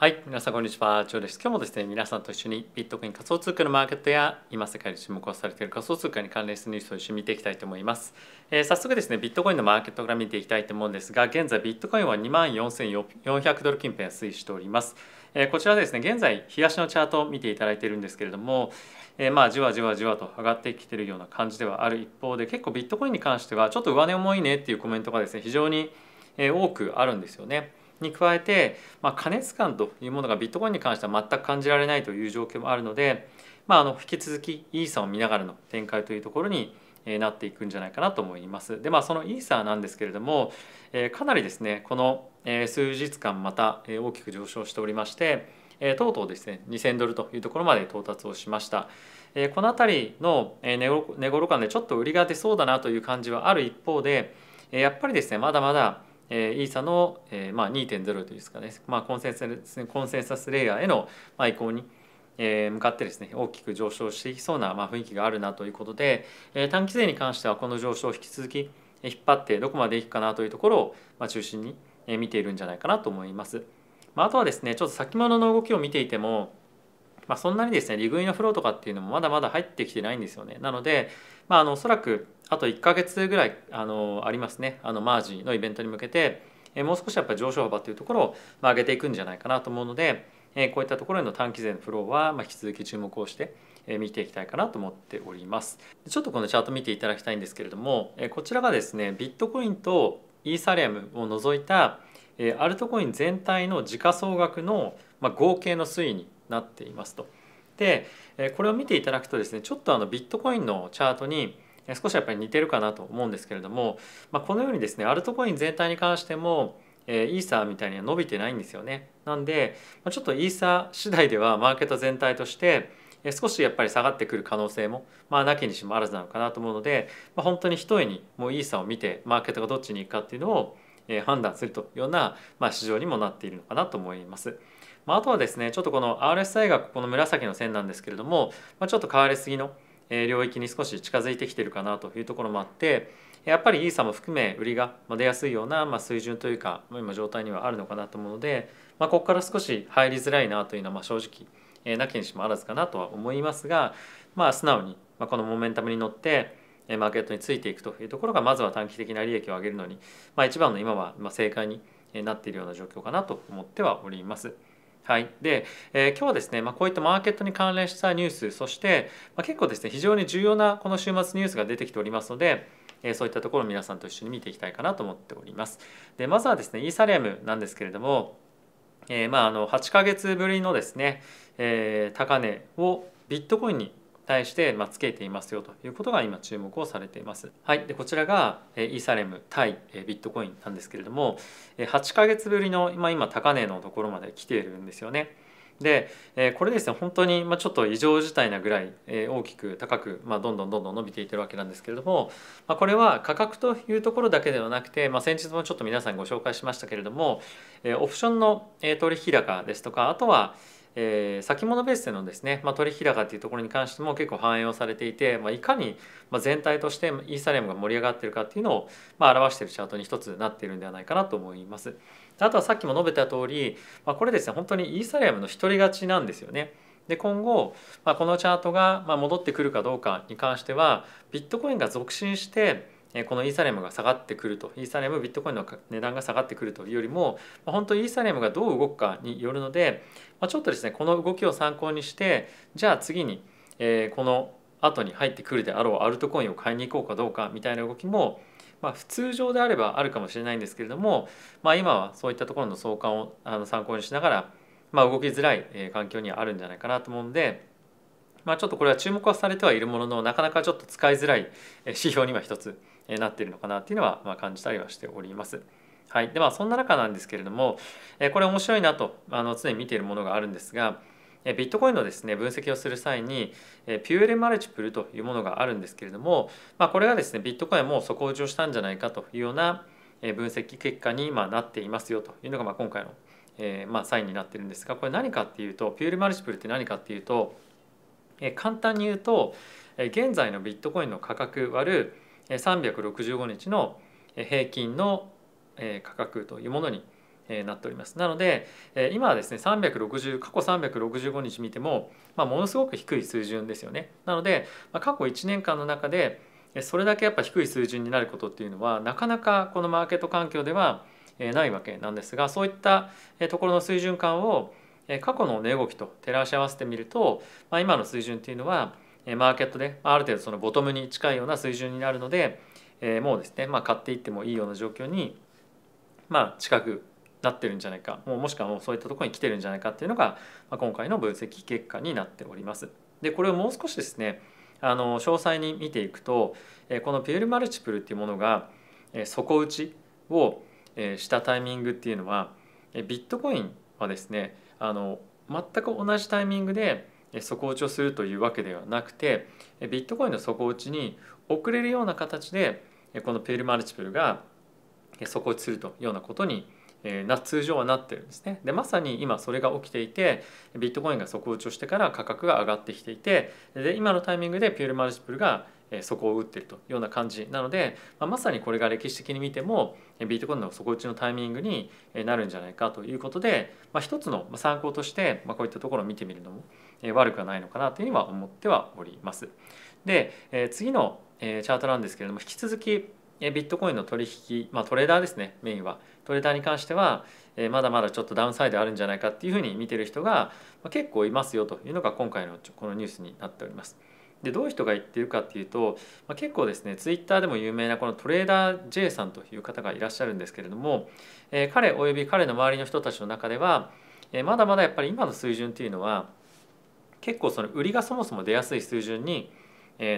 はい、皆さんこんにちは、ジョです。今日もですね、皆さんと一緒にビットコイン仮想通貨のマーケットや今世界で注目をされている仮想通貨に関連するニュースを一緒に見ていきたいと思います。えー、早速ですね、ビットコインのマーケットから見ていきたいと思うんですが、現在ビットコインは24,400ドル近辺推移しております。えー、こちらですね、現在東のチャートを見ていただいているんですけれども、えー、まあじわじわじわと上がってきているような感じではある一方で、結構ビットコインに関してはちょっと上値重いねっていうコメントがですね、非常に多くあるんですよね。に加えて、まあ、過熱感というものがビットコインに関しては全く感じられないという状況もあるので、まあ、あの引き続きイーサを見ながらの展開というところになっていくんじゃないかなと思います。でまあそのイーサーなんですけれどもかなりですねこの数日間また大きく上昇しておりましてとうとうですね2000ドルというところまで到達をしました。この辺りの値ごろ感でちょっと売りが出そうだなという感じはある一方でやっぱりですねまだまだえイーサの、えーまあ、2.0というですかね、まあ、コンセンサコンセンサスレイヤーへの、まあ、移行に、えー、向かってですね大きく上昇していきそうな、まあ、雰囲気があるなということで、えー、短期勢に関してはこの上昇を引き続き引っ張ってどこまでいくかなというところを、まあ、中心に見ているんじゃないかなと思います。まあ、あとはですねちょっと先物の動きを見ていても、まあ、そんなにですね利食いのフローとかっていうのもまだまだ入ってきてないんですよね。なので、まあ、あのおそらくあと1ヶ月ぐらいあのありますねあのマージのイベントに向けてもう少しやっぱり上昇幅というところを上げていくんじゃないかなと思うのでこういったところへの短期勢のフローは引き続き注目をして見ていきたいかなと思っておりますちょっとこのチャート見ていただきたいんですけれどもこちらがですねビットコインとイーサリアムを除いたアルトコイン全体の時価総額の合計の推移になっていますと。でこれを見ていただくとですねちょっとあのビットコインのチャートに少しやっぱり似てるかなと思うんですけれども、まあ、このようにですねアルトコイン全体に関してもえイーサーみたいには伸びてないんですよね。なんでちょっとイーサー次第ではマーケット全体として少しやっぱり下がってくる可能性もまあなきにしもあらずなのかなと思うので、まあ、本当に一重にもうイーサーを見てマーケットがどっちに行くかっていうのを判断するというような、まあ、市場にもなっているのかなと思います。まあ、あとはですねちょっとこの RSI がこの紫の線なんですけれども、まあ、ちょっと変わりすぎの領域に少し近づいてきてるかなというところもあってやっぱりイーサも含め売りが出やすいような水準というか今状態にはあるのかなと思うので、まここから少し入りづらいなというのは正直なきにしもあらずかなとは思いますが、まあ、素直にこのモメンタムに乗ってマーケットについていくというところがまずは短期的な利益を上げるのに、ま一番の今は正解になっているような状況かなと思ってはおります。はい、で、えー、今日はですね、まあ、こういったマーケットに関連したニュースそして、まあ、結構ですね非常に重要なこの週末ニュースが出てきておりますので、えー、そういったところを皆さんと一緒に見ていきたいかなと思っております。でまずはですねイーサリアムなんですけれども、えー、まあ、あの8ヶ月ぶりのですね、え高値をビットコインに対してまつけていますよということが今注目をされています。はい、でこちらがイーサレム対ビットコインなんですけれども8ヶ月ぶりの今今高値のところまで来ているんですよね。でこれですね本当にちょっと異常事態なぐらい大きく高く、まあ、どんどんどんどん伸びていってるわけなんですけれども、まあ、これは価格というところだけではなくて、まあ、先日もちょっと皆さんご紹介しましたけれどもオプションの取引高ですとかあとはえー、先物ベースでのですね、まあ、取引高っていうところに関しても結構反映をされていて、まあ、いかに全体としてイーサリアムが盛り上がってるかっていうのを、まあ、表しているチャートに一つなっているんではないかなと思います。あとはさっきも述べた通り、まあ、これですね本当にイーサリアムの独り勝ちなんですよね。で今後、まあ、このチャートが戻ってくるかどうかに関してはビットコインが続伸してこのイーサレムが下がってくるとイーサレムビットコインの値段が下がってくるというよりも本当にイーサレムがどう動くかによるのでちょっとですねこの動きを参考にしてじゃあ次にこの後に入ってくるであろうアルトコインを買いに行こうかどうかみたいな動きもまあ、普通上であればあるかもしれないんですけれども、まあ、今はそういったところの相関をあの参考にしながら、まあ、動きづらい環境にはあるんじゃないかなと思うんで、まあ、ちょっとこれは注目はされてはいるもののなかなかちょっと使いづらい指標には一つなっているのかなっていうのは、ま感じたりはしております。はい、でまあそんな中なんですけれども、えこれ面白いなとあの常に見ているものがあるんですが、えビットコインのですね分析をする際に、えピューレマルチプルというものがあるんですけれども、まあ、これがですねビットコインもう底打ちをしたんじゃないかというような分析結果に今なっていますよというのがまあ今回の、えまあサインになってるんですがこれ何かっていうとピューレマルチプルって何かっていうと、え簡単に言うと、え現在のビットコインの価格割る365日の平均の価格というものになっておりますなので今はですね360過去365日見ても、まあ、ものすごく低い水準ですよねなので、ま過去1年間の中でそれだけやっぱ低い水準になることっていうのはなかなかこのマーケット環境ではないわけなんですがそういったところの水準感を過去の値動きと照らし合わせてみると、まあ、今の水準っていうのはマーケットである程度そのボトムに近いような水準になるので、えもうですね、まあ、買っていってもいいような状況に、まあ、近くなってるんじゃないかもうもしくはもうそういったところに来てるんじゃないかっていうのが、ま今回の分析結果になっております。でこれをもう少しですねあの詳細に見ていくとこのピュールマルチプルっていうものが底打ちをしたタイミングっていうのはビットコインはですねあの全く同じタイミングで底打ちをするというわけではなくてビットコインの底打ちに遅れるような形でこのペールマルチプルが底打ちするというようなことにな通常はなってるんですねでまさに今それが起きていてビットコインが底打ちをしてから価格が上がってきていてで今のタイミングでピュールマルチプルが底を打ってるというような感じなので、まあ、まさにこれが歴史的に見てもビットコインの底打ちのタイミングになるんじゃないかということで、まあ、一つの参考として、まあ、こういったところを見てみるのも悪くはないのかなというふうには思ってはおります。で次のチャートなんですけれども引き続きビットコインの取引、まあ、トレーダーですねメインはトレーダーに関してはまだまだちょっとダウンサイドあるんじゃないかっていうふうに見てる人が結構いますよというのが今回のこのニュースになっております。でどういう人が言ってるかっていうと、まあ、結構ですねツイッターでも有名なこのトレーダー J さんという方がいらっしゃるんですけれども、えー、彼および彼の周りの人たちの中では、えー、まだまだやっぱり今の水準っていうのは結構その売りがそもそも出やすい水準に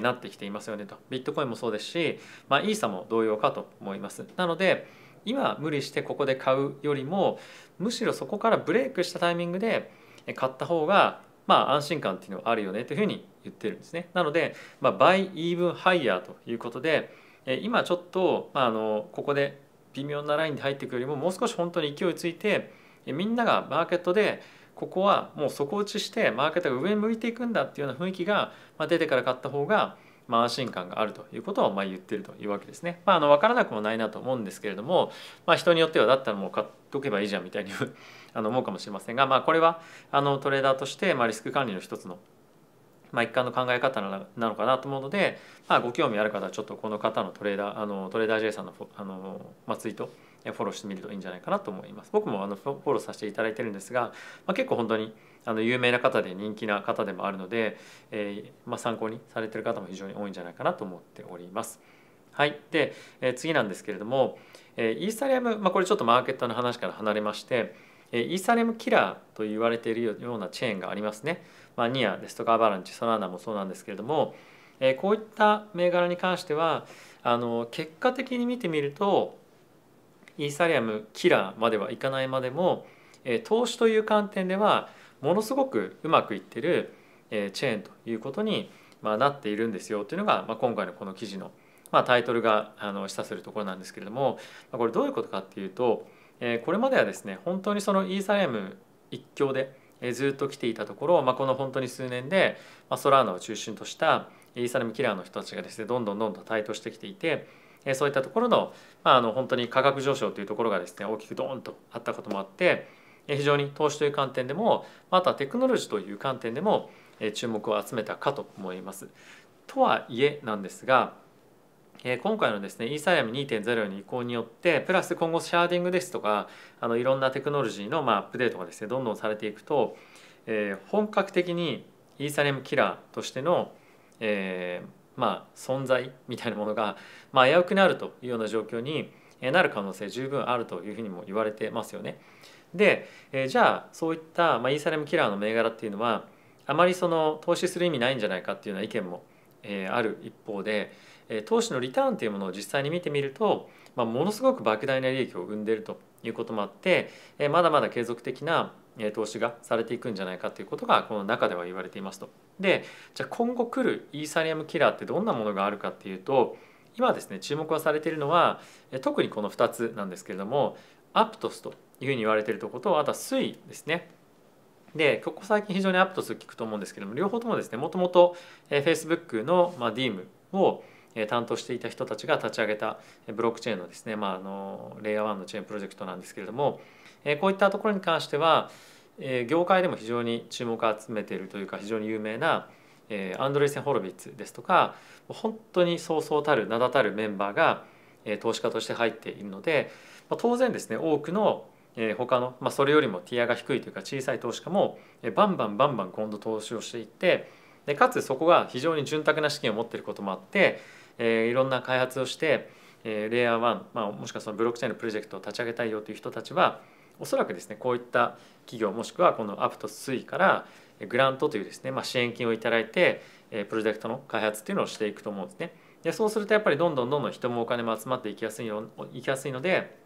なってきていますよねとビットコインもそうですし、まあ、イーサも同様かと思います。なので今無理してここで買うよりもむしろそこからブレイクしたタイミングで買った方がまあ安心感っていうのはあるよねというふうに言ってるんですね。なので、まあ、by even higher ということで、え今ちょっと、まあ、あのここで微妙なラインで入っていくよりももう少し本当に勢いついてえみんながマーケットでここはもう底打ちしてマーケットが上向いていくんだっていうような雰囲気がま出てから買った方がまあ、安心感があるということをま言ってるというわけですね。まあ、あの分からなくもないなと思うんですけれども、まあ、人によってはだったらもう買っとけばいいじゃんみたいに あの思うかもしれませんが、まあ、これはあのトレーダーとしてまリスク管理の一つのまあ、一貫の考え方なのかなと思うので、まあ、ご興味ある方はちょっとこの方のトレーダーあのトレーダー J さんのあの、まあ、ツイートフォローしてみるといいんじゃないかなと思います僕もあのフォローさせていただいてるんですが、まあ、結構本当にあの有名な方で人気な方でもあるので、えー、まあ、参考にされてる方も非常に多いんじゃないかなと思っております。はい、で、えー、次なんですけれども、えー、イーサリアム、まあ、これちょっとマーケットの話から離れましてイーサレムキラーと言われているようなチェーンがありますね、まあ、ニアですとかアバランチソラーナもそうなんですけれどもこういった銘柄に関してはあの結果的に見てみるとイーサリアムキラーまではいかないまでも投資という観点ではものすごくうまくいってるチェーンということになっているんですよというのが今回のこの記事のタイトルが示唆するところなんですけれどもこれどういうことかっていうとこれまではですね本当にそのイーサリアム一強でずっと来ていたところ、まあ、この本当に数年で、まあ、ソラーナを中心としたイーサリアムキラーの人たちがですねどんどんどんどん台頭してきていてそういったところの,、まあ、あの本当に価格上昇というところがですね大きくドーンとあったこともあって非常に投資という観点でもまたテクノロジーという観点でも注目を集めたかと思います。とはいえなんですがえ今回のですねイーサリアム2.0の移行によってプラス今後シャーディングですとかあのいろんなテクノロジーのまアップデートがですねどんどんされていくと、えー、本格的にイーサリアムキラーとしての、えー、まあ、存在みたいなものが、まあ、危うくなるというような状況になる可能性十分あるというふうにも言われてますよね。で、えー、じゃあそういった、まあ、イーサリアムキラーの銘柄っていうのはあまりその投資する意味ないんじゃないかっていうような意見も、えある一方で。投資のリターンというものを実際に見てみると、まあ、ものすごく莫大な利益を生んでいるということもあってまだまだ継続的な投資がされていくんじゃないかということがこの中では言われていますと。でじゃあ今後来るイーサリアムキラーってどんなものがあるかっていうと今ですね注目はされているのは特にこの2つなんですけれどもアプトスというふうに言われているところとあとは水位ですね。でここ最近非常にアプトス聞くと思うんですけども両方ともですねもともと Facebook の DEAM を担当していた人たちが立ち上げたブロックチェーンのですね、まあ、あのレイヤー1のチェーンプロジェクトなんですけれどもこういったところに関しては業界でも非常に注目を集めているというか非常に有名なアンドレイセン・ホロビッツですとか本当にそうそうたる名だたるメンバーが投資家として入っているので当然ですね多くの他の、まあ、それよりもティアが低いというか小さい投資家もバンバンバンバン今度投資をしていってでかつそこが非常に潤沢な資金を持っていることもあってえー、いろんな開発をして、えー、レイヤー1、まあ、もしくはそのブロックチェーンのプロジェクトを立ち上げたいよという人たちはおそらくですねこういった企業もしくはこのアプト推からグラントというですね、まあ、支援金を頂いてプロジェクトの開発っていうのをしていくと思うんですね。でそうするとやっぱりどんどんどんどん人もお金も集まっていきやすいのいきやすいので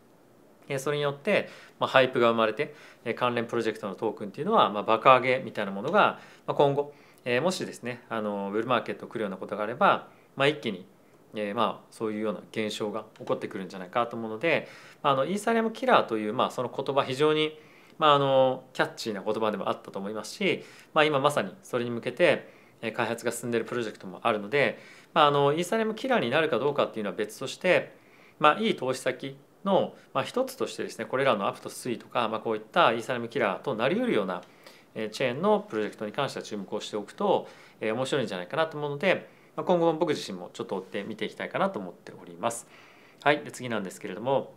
それによって、まあ、ハイプが生まれて関連プロジェクトのトークンっていうのは、まあ、爆上げみたいなものが、まあ、今後、えー、もしですねあのウェルマーケット来るようなことがあれば、まあ、一気にえー、まあそういうような現象が起こってくるんじゃないかと思うのであのイーサリアムキラーという、まあ、その言葉非常に、まあ、あのキャッチーな言葉でもあったと思いますし、まあ、今まさにそれに向けて開発が進んでいるプロジェクトもあるので、まあ、あのイーサリアムキラーになるかどうかっていうのは別として、まあ、いい投資先の、まあ、一つとしてですねこれらのアプトイとか、まあ、こういったイーサリアムキラーとなりうるようなチェーンのプロジェクトに関しては注目をしておくと面白いんじゃないかなと思うので。まあ、今後僕自身もちょっと追って見ていきたいかなと思っております。はい、で次なんですけれども、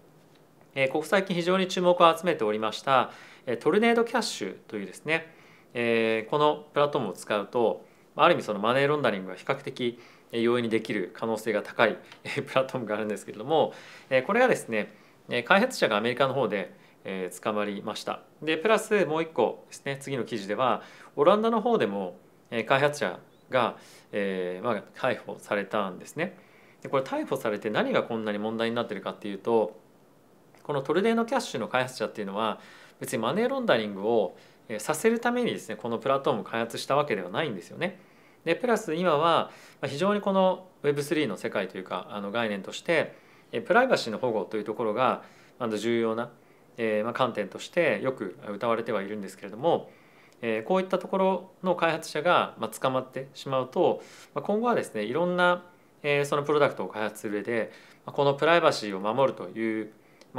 えー、ここ最近非常に注目を集めておりました、えトルネードキャッシュというですね、えー、このプラットフォームを使うとある意味そのマネーロンダリングが比較的容易にできる可能性が高いプラットフォームがあるんですけれどもこれがですね開発者がアメリカの方で捕まりましたでプラスもう一個ですね次の記事ではオランダの方でも開発者が、えー、まあ、逮捕されたんですね。でこれ逮捕されて何がこんなに問題になってるかっていうとこのトルデーノキャッシュの開発者っていうのは別にマネーロンダリングをさせるためにですねこのプラットフォームを開発したわけではないんですよね。でプラス今は非常にこの Web3 の世界というかあの概念としてプライバシーの保護というところが重要な観点としてよく歌われてはいるんですけれどもえこういったところの開発者が、ま捕まってしまうと、ま今後はですねいろんな、えそのプロダクトを開発する上でこのプライバシーを守るという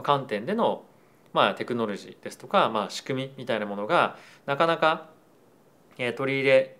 観点での、まテクノロジーですとか、まあ、仕組みみたいなものがなかなか、え取り入れ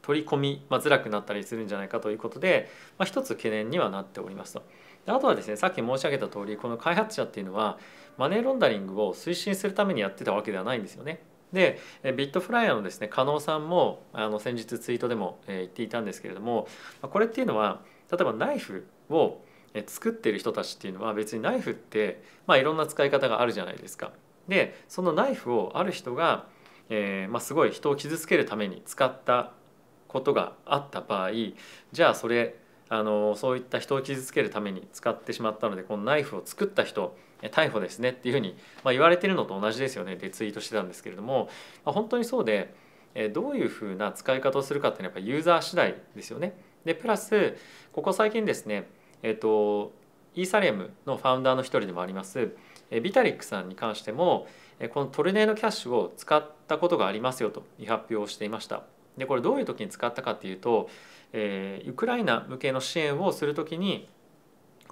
取り込みづらくなったりするんじゃないかということで、まあ、一つ懸念にはなっておりますと。あとはですねさっき申し上げた通りこの開発者っていうのはマネーロンダリングを推進するためにやってたわけではないんですよね。でビットフライヤーのですね加納さんもあの先日ツイートでも言っていたんですけれどもこれっていうのは例えばナイフを作ってる人たちっていうのは別にナイフって、まあ、いろんな使い方があるじゃないですか。でそのナイフをある人が、えー、まあ、すごい人を傷つけるために使ったことがあった場合じゃあそれあのそういった人を傷つけるために使ってしまったのでこのナイフを作った人逮捕ですねっていうふうに、まあ、言われてるのと同じですよねでツイートしてたんですけれども、まあ、本当にそうでどういうふうな使い方をするかっていうのはやっぱユーザー次第ですよね。でプラスここ最近ですねえっ、とイーサリアムのファウンダーの一人でもありますビタリックさんに関してもこのトルネードキャッシュを使ったことがありますよと発表をしていました。でこれどういう時に使ったかっていうと、えー、ウクライナ向けの支援をする時に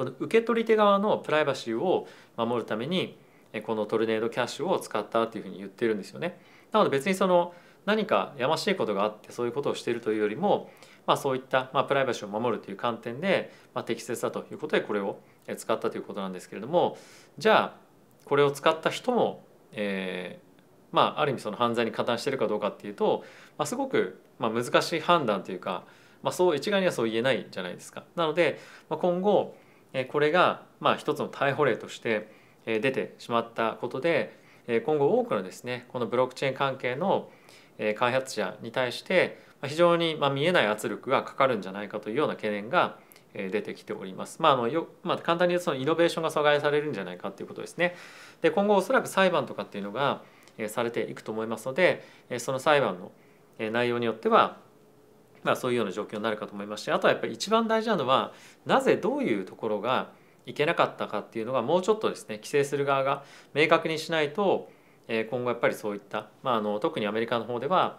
この受け取り手側のプライバシーを守るためにこのトルネードキャッシュを使ったというふうに言ってるんですよね。なので別にその何かやましいことがあってそういうことをしているというよりも、まあ、そういった、まあ、プライバシーを守るという観点で、まあ、適切だということでこれを使ったということなんですけれどもじゃあこれを使った人も、えーまあ、ある意味その犯罪に加担しているかどうかっていうと、まあ、すごく、まあ、難しい判断というか、まあ、そう一概にはそう言えないじゃないですか。なので、まあ、今後これがまあ一つの逮捕例として出てしまったことで今後多くのですねこのブロックチェーン関係の開発者に対して非常に見えない圧力がかかるんじゃないかというような懸念が出てきております。まああのよまあ、簡単に言うとそのイノベーションが阻害されるんじゃないかということですね。で今後おそらく裁判とかっていうのがされていくと思いますのでその裁判の内容によってはまあ、そういうような状況になるかと思いましてあとはやっぱり一番大事なのはなぜどういうところがいけなかったかっていうのがもうちょっとですね規制する側が明確にしないと今後やっぱりそういった、まあ、あの特にアメリカの方では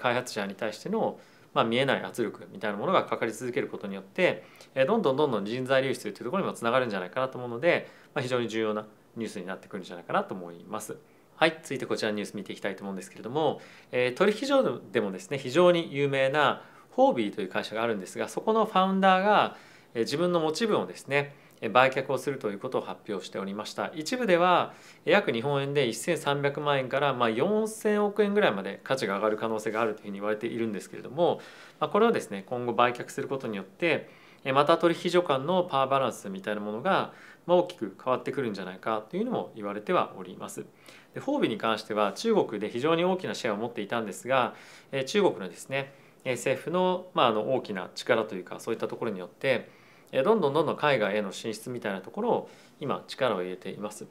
開発者に対しての、まあ、見えない圧力みたいなものがかかり続けることによってどんどんどんどん人材流出というところにもつながるんじゃないかなと思うので、まあ、非常に重要なニュースになってくるんじゃないかなと思います。はい、続いてこちらのニュース見ていきたいと思うんですけれども、え取引所でもですね非常に有名なフォービーという会社があるんですがそこのファウンダーが自分の持ち分をですね売却をするということを発表しておりました一部では約日本円で1300万円からま4000億円ぐらいまで価値が上がる可能性があるというふうに言われているんですけれどもこれをですね今後売却することによってまた取引所間のパワーバランスみたいなものが大きく変わってくるんじゃないかというのも言われてはおります。で褒美に関しては中国で非常に大きなシェアを持っていたんですが中国のですね政府の,、まああの大きな力というかそういったところによってどんどんどんどん海外への進出みたいなところを今力を入れています。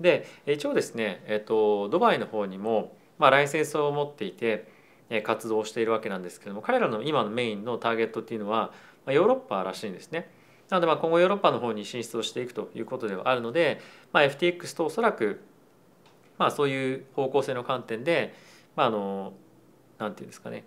で一応ですね、えっと、ドバイの方にも、まあ、ライセンスを持っていて活動しているわけなんですけども彼らの今のメインのターゲットっていうのはヨーロッパらしいんですね。なのでまあ今後ヨーロッパの方に進出をしていくということではあるので、まあ、FTX とおそらくまあそういう方向性の観点で、まあ、あのなんていうんですかね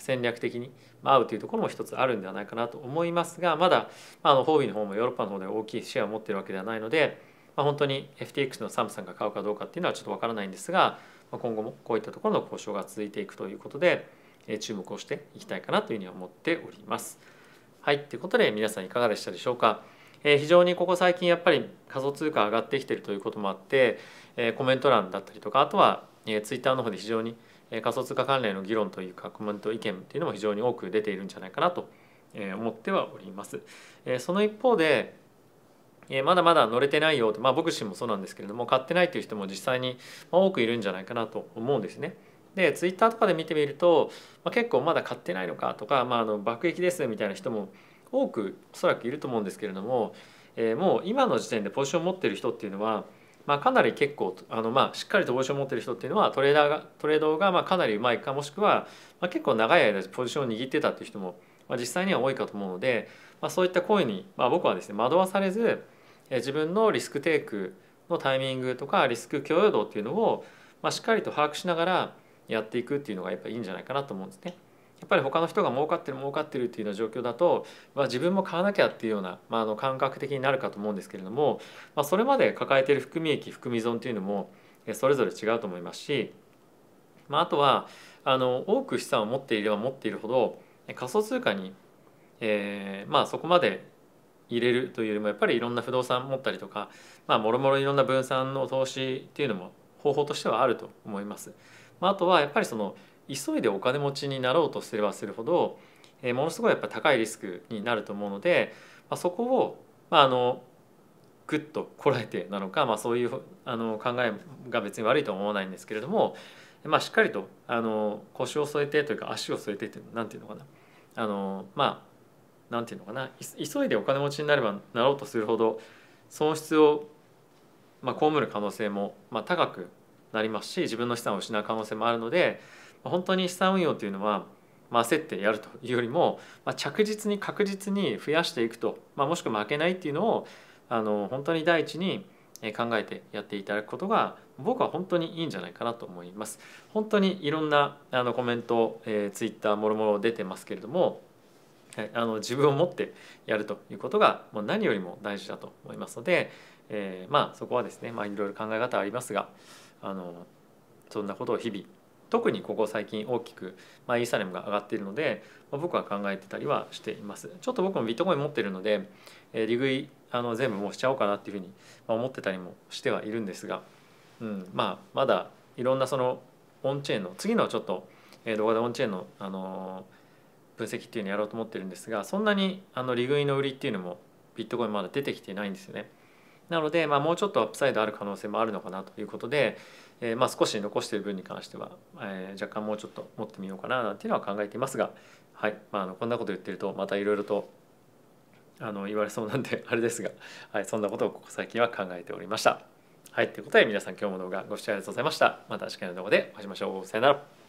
戦略的に合うというところも一つあるんではないかなと思いますがまだ、あ、のホービーの方もヨーロッパの方で大きいシェアを持っているわけではないので、まあ、本当に FTX のサムさんが買うかどうかっていうのはちょっとわからないんですが、まあ、今後もこういったところの交渉が続いていくということで、え注目をしていきたいかなというふうに思っております。はいということで皆さんいかがでしたでしょうか。え非常にここ最近やっぱり仮想通貨上がってきてるということもあって、えコメント欄だったりとかあとは、え t ツイッターの方で非常に仮想通貨関連の議論というかコメント意見っていうのも非常に多く出ているんじゃないかなと思ってはおります。その一方でまだまだ乗れてないよと、まあ、僕自身もそうなんですけれども買ってないという人も実際に多くいるんじゃないかなと思うんですね。でツイッターとかで見てみると、まあ、結構まだ買ってないのかとか、まあ、あの爆撃ですみたいな人も多くおそらくいると思うんですけれども、えー、もう今の時点でポジションを持ってる人っていうのはまあ、かなり結構あの、まあ、しっかりと帽子を持ってる人っていうのはトレーダーがトレードがまあかなりうまいかもしくは、まあ、結構長い間ポジションを握ってたっていう人も、まあ、実際には多いかと思うので、まあ、そういった声に、まあ、僕はですね惑わされず自分のリスクテイクのタイミングとかリスク許容度っていうのを、まあ、しっかりと把握しながらやっていくっていうのがやっぱいいんじゃないかなと思うんですね。やっぱり他の人が儲かってる儲かってるっていうような状況だと、まあ、自分も買わなきゃっていうような、まあ、あの感覚的になるかと思うんですけれども、まあ、それまで抱えてる含み益含み損というのもそれぞれ違うと思いますし、まあ、あとはあの多く資産を持っていれば持っているほど仮想通貨に、えーまあ、そこまで入れるというよりもやっぱりいろんな不動産持ったりとか、まあ、もろもろいろんな分散の投資っていうのも方法としてはあると思います。まあ、あとはやっぱりその急いでお金持ちになろうとすればするほど、えー、ものすごいやっぱ高いリスクになると思うので、まあ、そこを、まあ、あのグッとこらえてなのか、まあ、そういうあの考えが別に悪いとは思わないんですけれども、まあ、しっかりとあの腰を添えてというか足を添えてって何て言うのかなあのまあ何て言うのかな急いでお金持ちになればなろうとするほど損失を、まあ、被る可能性も、まあ、高くなりますし自分の資産を失う可能性もあるので。本当に資産運用というのは、まあ、焦ってやるというよりも、まあ、着実に確実に増やしていくと、まあ、もしくは負けないっていうのをあの本当に第一に考えてやっていただくことが僕は本当にいいんじゃないかなと思います。本当にいろんなあのコメント、えー、ツイッターもろもろ出てますけれどもあの自分を持ってやるということがもう何よりも大事だと思いますので、えー、まあそこはですね、まあ、いろいろ考え方ありますがあのそんなことを日々特にここ最近大きく、まあ、イーサレムが上がっているので、まあ、僕は考えてたりはしていますちょっと僕もビットコイン持ってるので、えー、利食いあの全部もうしちゃおうかなっていうふうに思ってたりもしてはいるんですが、うん、まあまだいろんなそのオンチェーンの次のちょっと、え動画でオンチェーンの、あの分析っていうのをやろうと思ってるんですがそんなにあの利食いの売りっていうのもビットコインまだ出てきてないんですよね。なので、まあ、もうちょっとアップサイドある可能性もあるのかなということで、えー、まあ少し残している分に関しては、えー、若干もうちょっと持ってみようかななんていうのは考えていますが、はいまあ、あのこんなこと言ってるとまたいろいろとあの言われそうなんで あれですが、はい、そんなことをここ最近は考えておりました。はい、ということで皆さん今日も動画ご視聴ありがとうございました。また次回の動画でお会いしましょう。さよなら。